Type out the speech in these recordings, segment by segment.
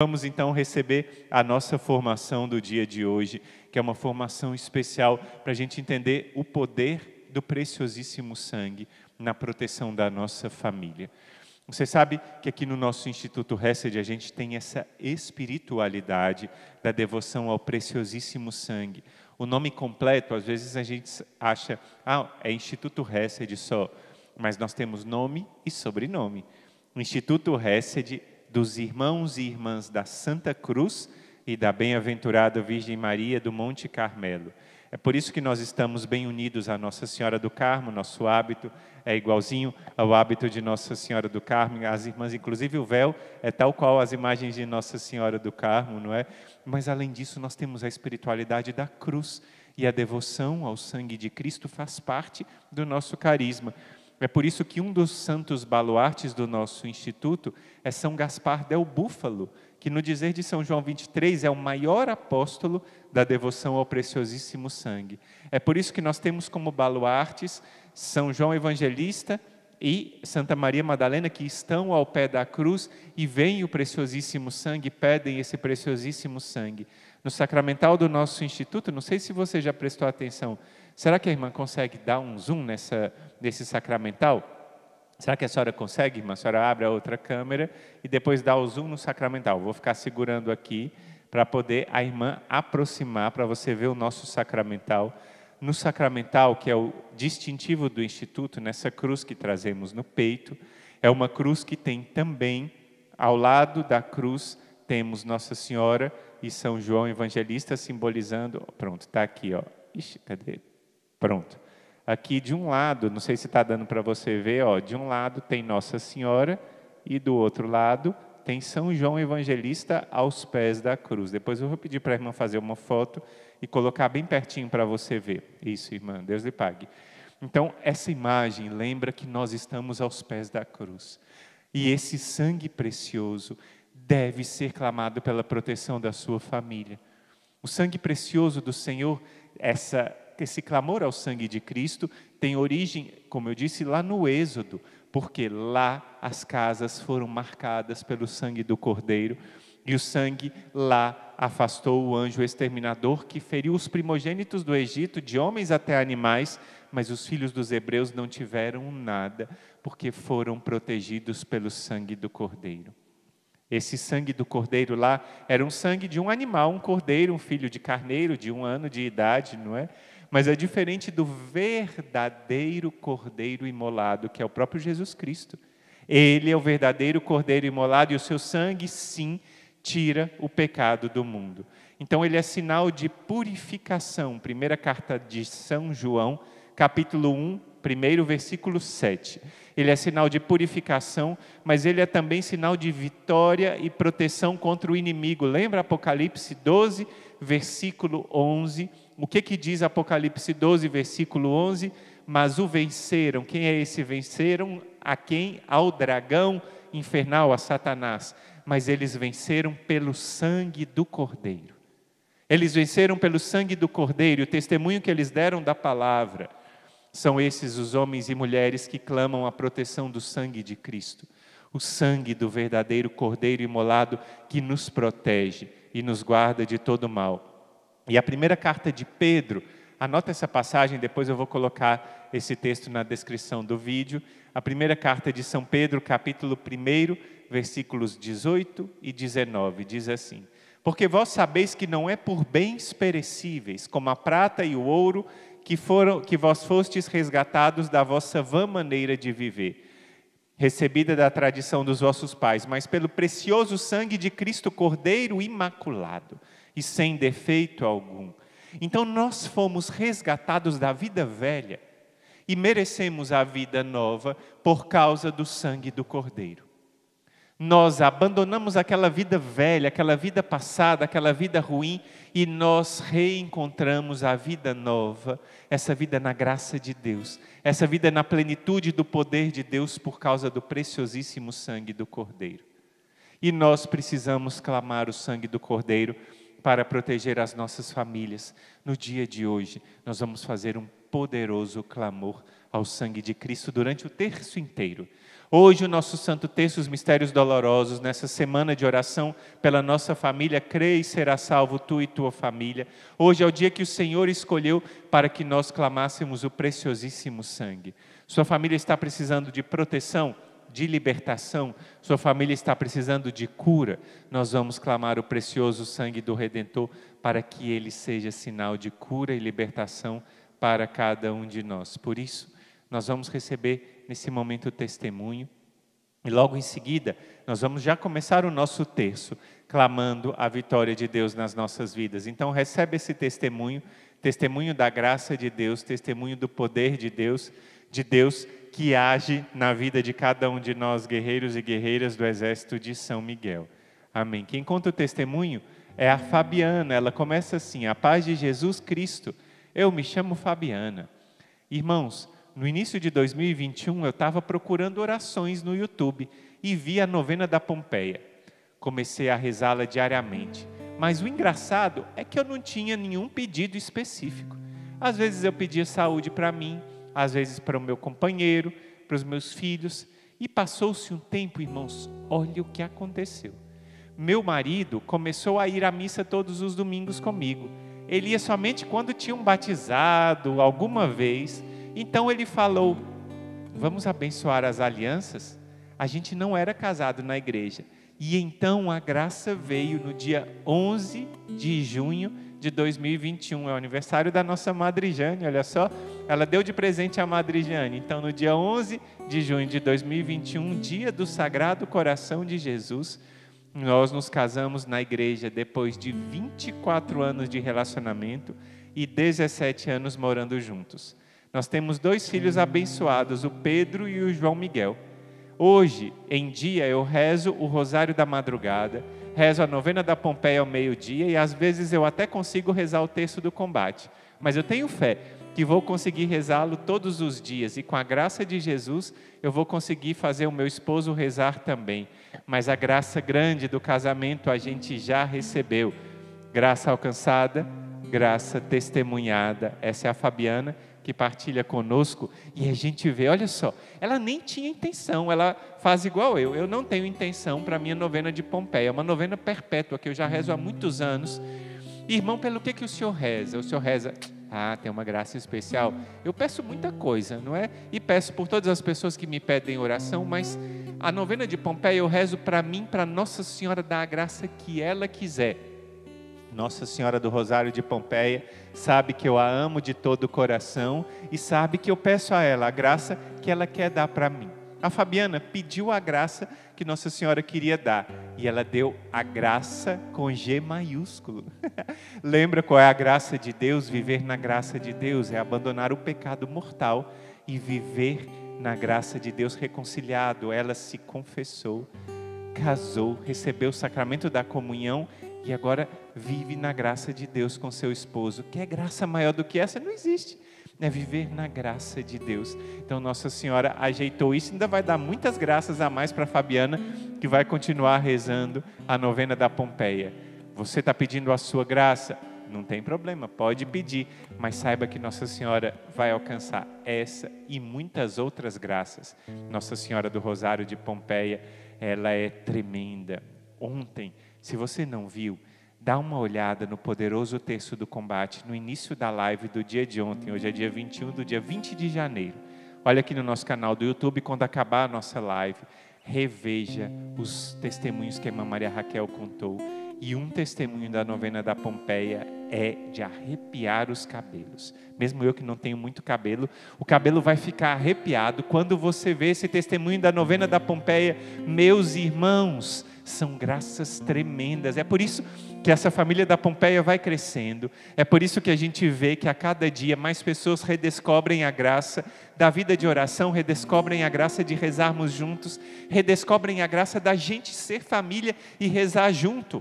Vamos então receber a nossa formação do dia de hoje, que é uma formação especial para a gente entender o poder do preciosíssimo sangue na proteção da nossa família. Você sabe que aqui no nosso Instituto Hesed a gente tem essa espiritualidade da devoção ao preciosíssimo sangue. O nome completo, às vezes a gente acha, ah, é Instituto Hesed só, mas nós temos nome e sobrenome. O Instituto Hesed dos irmãos e irmãs da Santa Cruz e da Bem-aventurada Virgem Maria do Monte Carmelo. É por isso que nós estamos bem unidos à Nossa Senhora do Carmo, nosso hábito é igualzinho ao hábito de Nossa Senhora do Carmo, as irmãs, inclusive o véu é tal qual as imagens de Nossa Senhora do Carmo, não é? Mas além disso, nós temos a espiritualidade da cruz e a devoção ao sangue de Cristo faz parte do nosso carisma. É por isso que um dos santos baluartes do nosso instituto é São Gaspar del Búfalo, que no dizer de São João 23 é o maior apóstolo da devoção ao preciosíssimo sangue. É por isso que nós temos como baluartes São João Evangelista e Santa Maria Madalena que estão ao pé da cruz e veem o preciosíssimo sangue, pedem esse preciosíssimo sangue. No sacramental do nosso instituto, não sei se você já prestou atenção, Será que a irmã consegue dar um zoom nessa, nesse sacramental? Será que a senhora consegue, irmã? A senhora abre a outra câmera e depois dá o zoom no sacramental. Vou ficar segurando aqui para poder a irmã aproximar, para você ver o nosso sacramental. No sacramental, que é o distintivo do Instituto, nessa cruz que trazemos no peito, é uma cruz que tem também, ao lado da cruz, temos Nossa Senhora e São João Evangelista simbolizando. Pronto, está aqui, ó. Ixi, cadê? Pronto. Aqui de um lado, não sei se está dando para você ver, ó, de um lado tem Nossa Senhora e do outro lado tem São João Evangelista aos pés da cruz. Depois eu vou pedir para a irmã fazer uma foto e colocar bem pertinho para você ver. Isso, irmã, Deus lhe pague. Então, essa imagem lembra que nós estamos aos pés da cruz. E esse sangue precioso deve ser clamado pela proteção da sua família. O sangue precioso do Senhor, essa esse clamor ao sangue de Cristo tem origem, como eu disse, lá no Êxodo, porque lá as casas foram marcadas pelo sangue do Cordeiro, e o sangue lá afastou o anjo exterminador que feriu os primogênitos do Egito, de homens até animais, mas os filhos dos hebreus não tiveram nada, porque foram protegidos pelo sangue do Cordeiro. Esse sangue do cordeiro lá era um sangue de um animal, um cordeiro, um filho de carneiro de um ano de idade, não é? mas é diferente do verdadeiro cordeiro imolado, que é o próprio Jesus Cristo. Ele é o verdadeiro cordeiro imolado e o seu sangue, sim, tira o pecado do mundo. Então, ele é sinal de purificação. Primeira carta de São João, capítulo 1, primeiro versículo 7. Ele é sinal de purificação, mas ele é também sinal de vitória e proteção contra o inimigo. Lembra Apocalipse 12, versículo 11? O que que diz Apocalipse 12, versículo 11? Mas o venceram. Quem é esse venceram? A quem? Ao dragão infernal, a Satanás. Mas eles venceram pelo sangue do Cordeiro. Eles venceram pelo sangue do Cordeiro, o testemunho que eles deram da palavra. São esses os homens e mulheres que clamam a proteção do sangue de Cristo, o sangue do verdadeiro Cordeiro imolado que nos protege e nos guarda de todo mal. E a primeira carta de Pedro, anota essa passagem, depois eu vou colocar esse texto na descrição do vídeo. A primeira carta de São Pedro, capítulo 1, versículos 18 e 19, diz assim: Porque vós sabeis que não é por bens perecíveis, como a prata e o ouro, que, foram, que vós fostes resgatados da vossa vã maneira de viver recebida da tradição dos vossos pais, mas pelo precioso sangue de Cristo Cordeiro Imaculado, e sem defeito algum. Então nós fomos resgatados da vida velha e merecemos a vida nova por causa do sangue do Cordeiro. Nós abandonamos aquela vida velha, aquela vida passada, aquela vida ruim e nós reencontramos a vida nova, essa vida na graça de Deus, essa vida na plenitude do poder de Deus por causa do preciosíssimo sangue do Cordeiro. E nós precisamos clamar o sangue do Cordeiro para proteger as nossas famílias. No dia de hoje, nós vamos fazer um poderoso clamor ao sangue de Cristo durante o terço inteiro. Hoje, o nosso santo texto, os mistérios dolorosos, nessa semana de oração pela nossa família, crê e será salvo tu e tua família. Hoje é o dia que o Senhor escolheu para que nós clamássemos o preciosíssimo sangue. Sua família está precisando de proteção? de libertação, sua família está precisando de cura, nós vamos clamar o precioso sangue do Redentor para que ele seja sinal de cura e libertação para cada um de nós. Por isso, nós vamos receber nesse momento o testemunho e logo em seguida nós vamos já começar o nosso terço clamando a vitória de Deus nas nossas vidas. Então recebe esse testemunho, testemunho da graça de Deus, testemunho do poder de Deus, de Deus que age na vida de cada um de nós, guerreiros e guerreiras do Exército de São Miguel. Amém. Quem conta o testemunho é a Fabiana. Ela começa assim: A paz de Jesus Cristo. Eu me chamo Fabiana. Irmãos, no início de 2021 eu estava procurando orações no YouTube e vi a novena da Pompeia. Comecei a rezá-la diariamente. Mas o engraçado é que eu não tinha nenhum pedido específico. Às vezes eu pedia saúde para mim, às vezes para o meu companheiro, para os meus filhos. E passou-se um tempo, irmãos, olha o que aconteceu. Meu marido começou a ir à missa todos os domingos comigo. Ele ia somente quando tinha um batizado, alguma vez. Então ele falou: Vamos abençoar as alianças? A gente não era casado na igreja. E então a graça veio no dia 11 de junho de 2021. É o aniversário da nossa Madre Jane, olha só. Ela deu de presente a Madre Jane. Então, no dia 11 de junho de 2021, dia do Sagrado Coração de Jesus, nós nos casamos na igreja depois de 24 anos de relacionamento e 17 anos morando juntos. Nós temos dois filhos abençoados, o Pedro e o João Miguel. Hoje, em dia, eu rezo o Rosário da Madrugada rezo a novena da Pompeia ao meio-dia e às vezes eu até consigo rezar o texto do combate, mas eu tenho fé que vou conseguir rezá-lo todos os dias e com a graça de Jesus eu vou conseguir fazer o meu esposo rezar também. Mas a graça grande do casamento a gente já recebeu. Graça alcançada, graça testemunhada. Essa é a Fabiana que partilha conosco e a gente vê, olha só, ela nem tinha intenção, ela faz igual eu. Eu não tenho intenção para minha novena de Pompeia, é uma novena perpétua que eu já rezo há muitos anos. Irmão, pelo que que o senhor reza? O senhor reza ah, tem uma graça especial. Eu peço muita coisa, não é? E peço por todas as pessoas que me pedem oração, mas a novena de Pompeia eu rezo para mim, para Nossa Senhora dar a graça que ela quiser. Nossa Senhora do Rosário de Pompeia, sabe que eu a amo de todo o coração e sabe que eu peço a ela a graça que ela quer dar para mim. A Fabiana pediu a graça que Nossa Senhora queria dar e ela deu a graça com G maiúsculo. Lembra qual é a graça de Deus? Viver na graça de Deus é abandonar o pecado mortal e viver na graça de Deus reconciliado. Ela se confessou, casou, recebeu o sacramento da comunhão e agora vive na graça de Deus com seu esposo. Que é graça maior do que essa? Não existe. É viver na graça de Deus. Então Nossa Senhora ajeitou isso, ainda vai dar muitas graças a mais para Fabiana, que vai continuar rezando a novena da Pompeia. Você está pedindo a sua graça? Não tem problema, pode pedir, mas saiba que Nossa Senhora vai alcançar essa e muitas outras graças. Nossa Senhora do Rosário de Pompeia, ela é tremenda. Ontem se você não viu, dá uma olhada no poderoso texto do combate no início da live do dia de ontem. Hoje é dia 21 do dia 20 de janeiro. Olha aqui no nosso canal do YouTube quando acabar a nossa live. Reveja os testemunhos que a irmã Maria Raquel contou. E um testemunho da novena da Pompeia é de arrepiar os cabelos. Mesmo eu que não tenho muito cabelo, o cabelo vai ficar arrepiado quando você vê esse testemunho da novena da Pompeia. Meus irmãos, são graças tremendas. É por isso que essa família da Pompeia vai crescendo, é por isso que a gente vê que a cada dia mais pessoas redescobrem a graça da vida de oração, redescobrem a graça de rezarmos juntos, redescobrem a graça da gente ser família e rezar junto.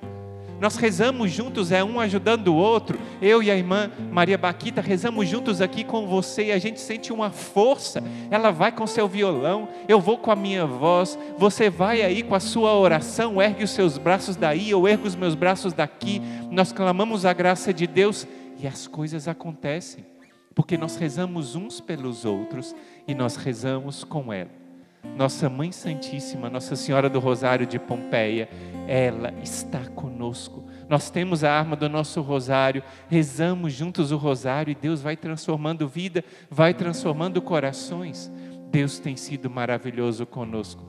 Nós rezamos juntos, é um ajudando o outro. Eu e a irmã Maria Baquita rezamos juntos aqui com você e a gente sente uma força. Ela vai com seu violão, eu vou com a minha voz. Você vai aí com a sua oração, ergue os seus braços daí, eu ergo os meus braços daqui. Nós clamamos a graça de Deus e as coisas acontecem, porque nós rezamos uns pelos outros e nós rezamos com ela. Nossa Mãe Santíssima, Nossa Senhora do Rosário de Pompeia, ela está conosco. Nós temos a arma do nosso rosário, rezamos juntos o rosário e Deus vai transformando vida, vai transformando corações. Deus tem sido maravilhoso conosco.